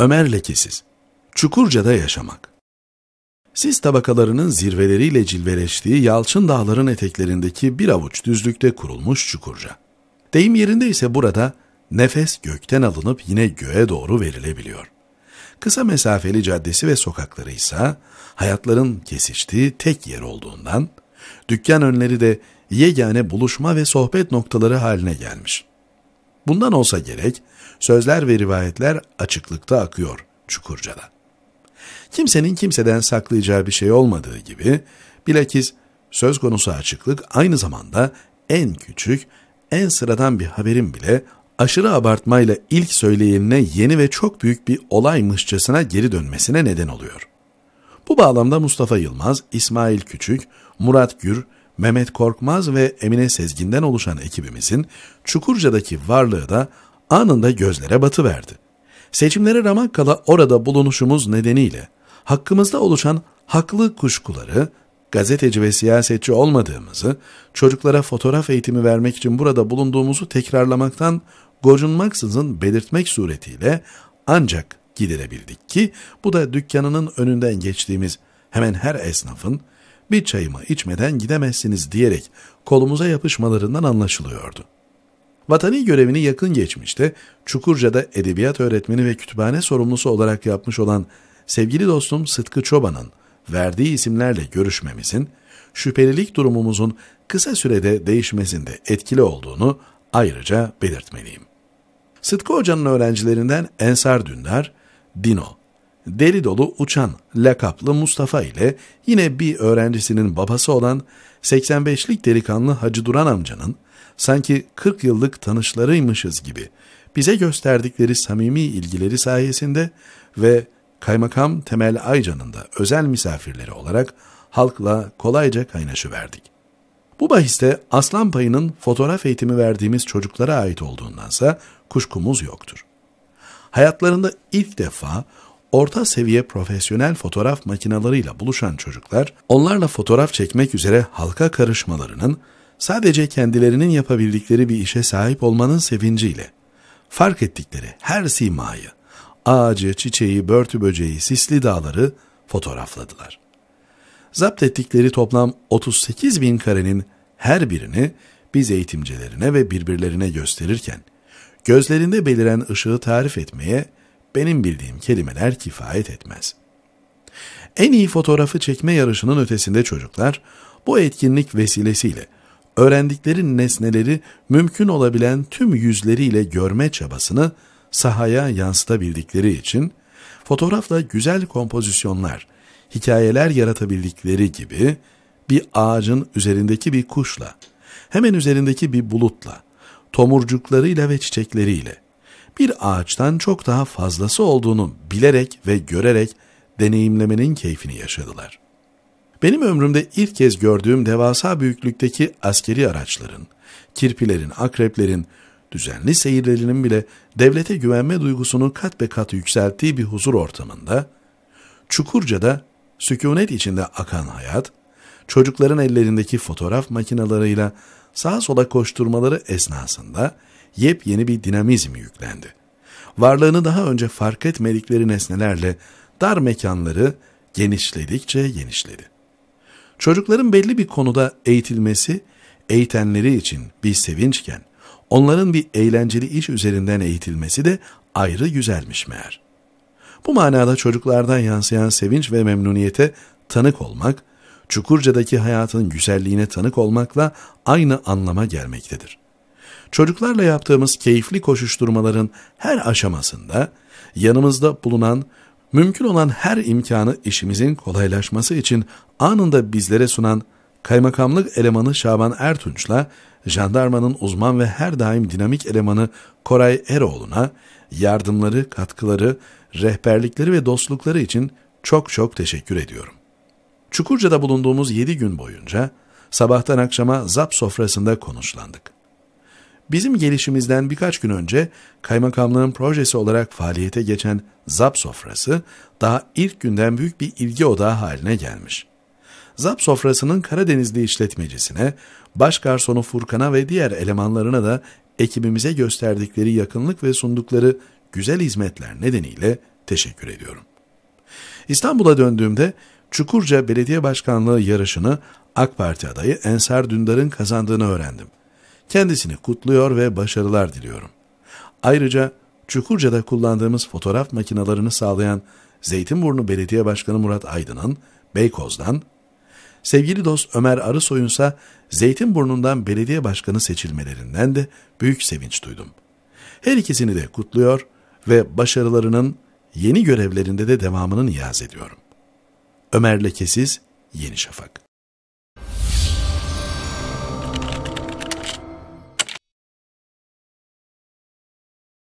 Ömer Lekesiz, Çukurca'da yaşamak. Sis tabakalarının zirveleriyle cilveleştiği Yalçın Dağların eteklerindeki bir avuç düzlükte kurulmuş Çukurca. Deyim yerinde ise burada nefes gökten alınıp yine göğe doğru verilebiliyor. Kısa mesafeli caddesi ve sokakları ise hayatların kesiştiği tek yer olduğundan, dükkan önleri de yegane buluşma ve sohbet noktaları haline gelmiş.'' Bundan olsa gerek, sözler ve rivayetler açıklıkta akıyor Çukurca'da. Kimsenin kimseden saklayacağı bir şey olmadığı gibi, bilakis söz konusu açıklık aynı zamanda en küçük, en sıradan bir haberin bile aşırı abartmayla ilk söyleyenine yeni ve çok büyük bir olaymışçasına geri dönmesine neden oluyor. Bu bağlamda Mustafa Yılmaz, İsmail Küçük, Murat Gür, Mehmet Korkmaz ve Emine Sezgin'den oluşan ekibimizin Çukurca'daki varlığı da anında gözlere batıverdi. Seçimlere ramak kala orada bulunuşumuz nedeniyle hakkımızda oluşan haklı kuşkuları, gazeteci ve siyasetçi olmadığımızı, çocuklara fotoğraf eğitimi vermek için burada bulunduğumuzu tekrarlamaktan gocunmaksızın belirtmek suretiyle ancak giderebildik ki bu da dükkanının önünden geçtiğimiz hemen her esnafın bir çayımı içmeden gidemezsiniz diyerek kolumuza yapışmalarından anlaşılıyordu. Vatani görevini yakın geçmişte Çukurca'da edebiyat öğretmeni ve kütüphane sorumlusu olarak yapmış olan sevgili dostum Sıtkı Çoban'ın verdiği isimlerle görüşmemizin, şüphelilik durumumuzun kısa sürede değişmesinde etkili olduğunu ayrıca belirtmeliyim. Sıtkı Hoca'nın öğrencilerinden Ensar Dündar, Dino deri dolu uçan lakaplı Mustafa ile yine bir öğrencisinin babası olan 85'lik delikanlı Hacı Duran amcanın sanki 40 yıllık tanışlarıymışız gibi bize gösterdikleri samimi ilgileri sayesinde ve Kaymakam Temel Aycan'ın da özel misafirleri olarak halkla kolayca kaynaşıverdik. Bu bahiste aslan payının fotoğraf eğitimi verdiğimiz çocuklara ait olduğundansa kuşkumuz yoktur. Hayatlarında ilk defa orta seviye profesyonel fotoğraf makinalarıyla buluşan çocuklar, onlarla fotoğraf çekmek üzere halka karışmalarının, sadece kendilerinin yapabildikleri bir işe sahip olmanın sevinciyle, fark ettikleri her simayı, ağacı, çiçeği, börtü böceği, sisli dağları fotoğrafladılar. Zapt ettikleri toplam 38 bin karenin her birini biz eğitimcilerine ve birbirlerine gösterirken, gözlerinde beliren ışığı tarif etmeye benim bildiğim kelimeler kifayet etmez. En iyi fotoğrafı çekme yarışının ötesinde çocuklar bu etkinlik vesilesiyle öğrendikleri nesneleri mümkün olabilen tüm yüzleriyle görme çabasını sahaya yansıtabildikleri için fotoğrafla güzel kompozisyonlar, hikayeler yaratabildikleri gibi bir ağacın üzerindeki bir kuşla, hemen üzerindeki bir bulutla, tomurcuklarıyla ve çiçekleriyle, bir ağaçtan çok daha fazlası olduğunu bilerek ve görerek deneyimlemenin keyfini yaşadılar. Benim ömrümde ilk kez gördüğüm devasa büyüklükteki askeri araçların, kirpilerin, akreplerin, düzenli seyirlerinin bile devlete güvenme duygusunu kat be kat yükselttiği bir huzur ortamında, Çukurca'da sükunet içinde akan hayat, çocukların ellerindeki fotoğraf makinalarıyla sağa sola koşturmaları esnasında yepyeni bir dinamizm yüklendi. Varlığını daha önce fark etmedikleri nesnelerle dar mekanları genişledikçe genişledi. Çocukların belli bir konuda eğitilmesi, eğitenleri için bir sevinçken, onların bir eğlenceli iş üzerinden eğitilmesi de ayrı güzelmiş meğer. Bu manada çocuklardan yansıyan sevinç ve memnuniyete tanık olmak, Çukurca'daki hayatın güzelliğine tanık olmakla aynı anlama gelmektedir. Çocuklarla yaptığımız keyifli koşuşturmaların her aşamasında yanımızda bulunan mümkün olan her imkanı işimizin kolaylaşması için anında bizlere sunan kaymakamlık elemanı Şaban Ertunç'la jandarmanın uzman ve her daim dinamik elemanı Koray Eroğlu'na yardımları, katkıları, rehberlikleri ve dostlukları için çok çok teşekkür ediyorum. Çukurca'da bulunduğumuz 7 gün boyunca sabahtan akşama zap sofrasında konuşlandık. Bizim gelişimizden birkaç gün önce kaymakamlığın projesi olarak faaliyete geçen ZAP sofrası daha ilk günden büyük bir ilgi odağı haline gelmiş. ZAP sofrasının Karadenizli işletmecisine, baş garsonu Furkan'a ve diğer elemanlarına da ekibimize gösterdikleri yakınlık ve sundukları güzel hizmetler nedeniyle teşekkür ediyorum. İstanbul'a döndüğümde Çukurca Belediye Başkanlığı yarışını AK Parti adayı Ensar Dündar'ın kazandığını öğrendim. Kendisini kutluyor ve başarılar diliyorum. Ayrıca Çukurca'da kullandığımız fotoğraf makinalarını sağlayan Zeytinburnu Belediye Başkanı Murat Aydın'ın Beykoz'dan, sevgili dost Ömer Arısoy'un ise Zeytinburnu'ndan belediye başkanı seçilmelerinden de büyük sevinç duydum. Her ikisini de kutluyor ve başarılarının yeni görevlerinde de devamını niyaz ediyorum. Ömer Lekesiz, Yeni Şafak